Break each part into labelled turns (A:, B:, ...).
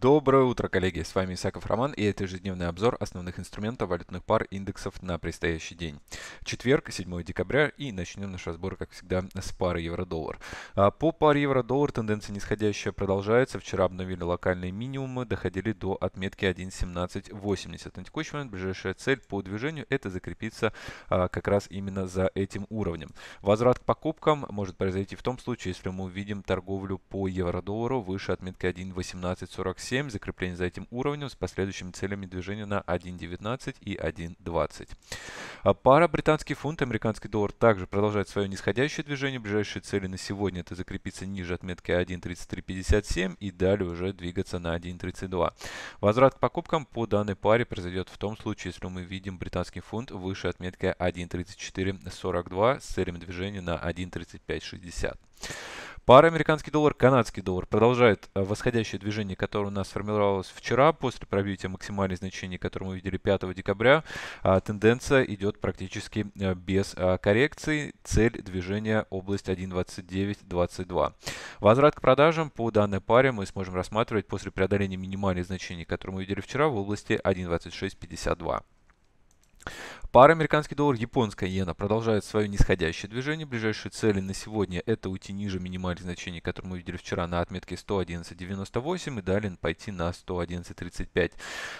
A: Доброе утро, коллеги! С вами Исаков Роман и это ежедневный обзор основных инструментов валютных пар индексов на предстоящий день. Четверг, 7 декабря и начнем наш разбор, как всегда, с пары евро-доллар. А по паре евро-доллар тенденция нисходящая продолжается. Вчера обновили локальные минимумы, доходили до отметки 1.1780. На текущий момент ближайшая цель по движению это закрепиться а, как раз именно за этим уровнем. Возврат к покупкам может произойти в том случае, если мы увидим торговлю по евро-доллару выше отметки 1.1847. 1.7, закрепление за этим уровнем с последующими целями движения на 1.19 и 1.20. А пара британский фунт, американский доллар также продолжает свое нисходящее движение. Ближайшие цели на сегодня это закрепиться ниже отметки 1.3357 и далее уже двигаться на 1.32. Возврат к покупкам по данной паре произойдет в том случае, если мы видим британский фунт выше отметки 1.3442 с целями движения на 1.3560. Пара американский доллар, канадский доллар продолжает э, восходящее движение, которое у нас сформировалось вчера после пробития максимальных значений, которые мы видели 5 декабря. А, тенденция идет практически э, без а, коррекции. Цель движения область 1.29.22. Возврат к продажам по данной паре мы сможем рассматривать после преодоления минимальных значений, которые мы видели вчера в области 1.26.52. Пара американский доллар, японская иена продолжает свое нисходящее движение. Ближайшие цели на сегодня это уйти ниже минимальных значений, которые мы видели вчера на отметке 111.98 и далее пойти на 111.35.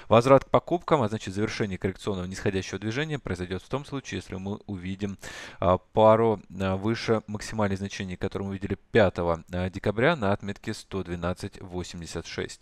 A: Возврат к покупкам, а значит завершение коррекционного нисходящего движения произойдет в том случае, если мы увидим а, пару а, выше максимальных значений, которые мы видели 5 а, декабря на отметке 112.86.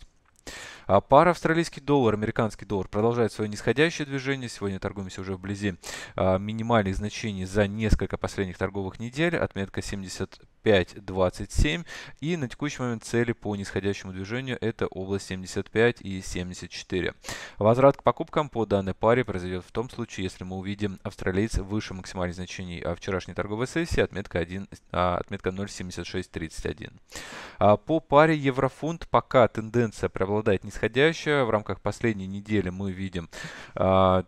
A: А пара австралийский доллар, американский доллар продолжает свое нисходящее движение. Сегодня торгуемся уже вблизи а, минимальных значений за несколько последних торговых недель. Отметка 75.27. И на текущий момент цели по нисходящему движению это область 75 и 74. Возврат к покупкам по данной паре произойдет в том случае, если мы увидим австралиец выше максимальных значений а вчерашней торговой сессии, отметка, 1, а, отметка 0.7631. А по паре еврофунт пока тенденция преобладает нисходящая. В рамках последней недели мы видим а,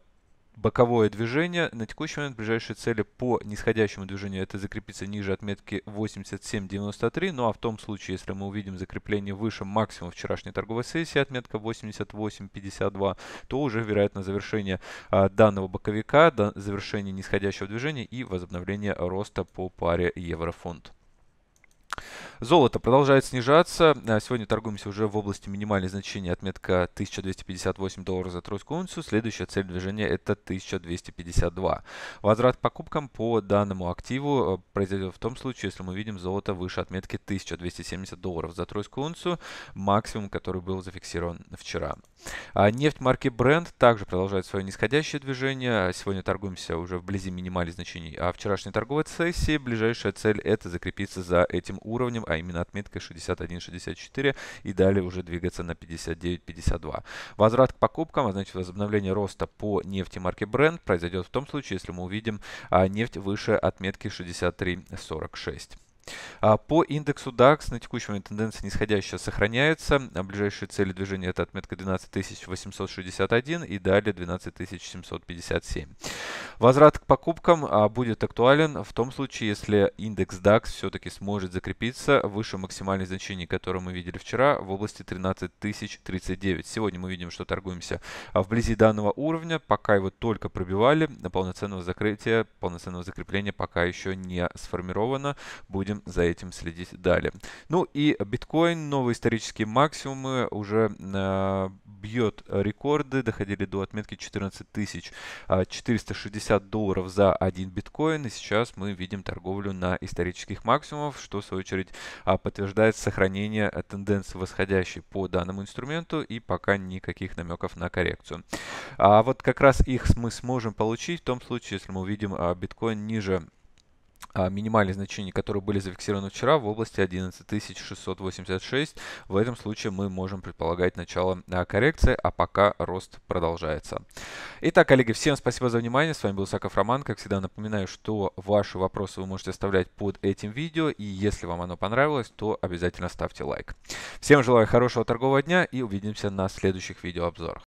A: боковое движение. На текущий момент ближайшие цели по нисходящему движению это закрепиться ниже отметки 87.93. Ну а в том случае, если мы увидим закрепление выше максимума вчерашней торговой сессии, отметка 88.52, то уже вероятно завершение а, данного боковика, да, завершение нисходящего движения и возобновление роста по паре еврофунт. Золото продолжает снижаться. А, сегодня торгуемся уже в области минимальных значений. Отметка 1258 долларов за тройскую унцию. Следующая цель движения это 1252. Возврат к покупкам по данному активу а, произойдет в том случае, если мы видим золото выше отметки 1270 долларов за тройскую унцию. Максимум, который был зафиксирован вчера. А, нефть марки Brent также продолжает свое нисходящее движение. Сегодня торгуемся уже вблизи минимальных значений а вчерашней торговой сессии. Ближайшая цель это закрепиться за этим уровнем а именно отметкой 61.64 и далее уже двигаться на 59.52. Возврат к покупкам, а значит возобновление роста по нефти марки Brent произойдет в том случае, если мы увидим а, нефть выше отметки 63.46. А, по индексу DAX на текущий момент тенденция нисходящая сохраняется. А, ближайшие цели движения это отметка 12861 и далее 12757. Возврат к покупкам а, будет актуален в том случае, если индекс DAX все-таки сможет закрепиться выше максимальной значений, которые мы видели вчера в области 13039. Сегодня мы видим, что торгуемся вблизи данного уровня. Пока его только пробивали, полноценного закрытия, полноценного закрепления пока еще не сформировано. Будем за этим следить далее. Ну и биткоин, новые исторические максимумы, уже э, бьет рекорды, доходили до отметки 14 тысяч 460 а, долларов за один биткоин, и сейчас мы видим торговлю на исторических максимумов, что в свою очередь а, подтверждает сохранение тенденции восходящей по данному инструменту и пока никаких намеков на коррекцию. А вот как раз их мы сможем получить в том случае, если мы увидим биткоин ниже а, минимальные значения, которые были зафиксированы вчера в области 11686. В этом случае мы можем предполагать начало а, коррекции, а пока рост продолжается. Итак, коллеги, всем спасибо за внимание. С вами был Саков Роман. Как всегда, напоминаю, что ваши вопросы вы можете оставлять под этим видео. И если вам оно понравилось, то обязательно ставьте лайк. Всем желаю хорошего торгового дня и увидимся на следующих видеообзорах.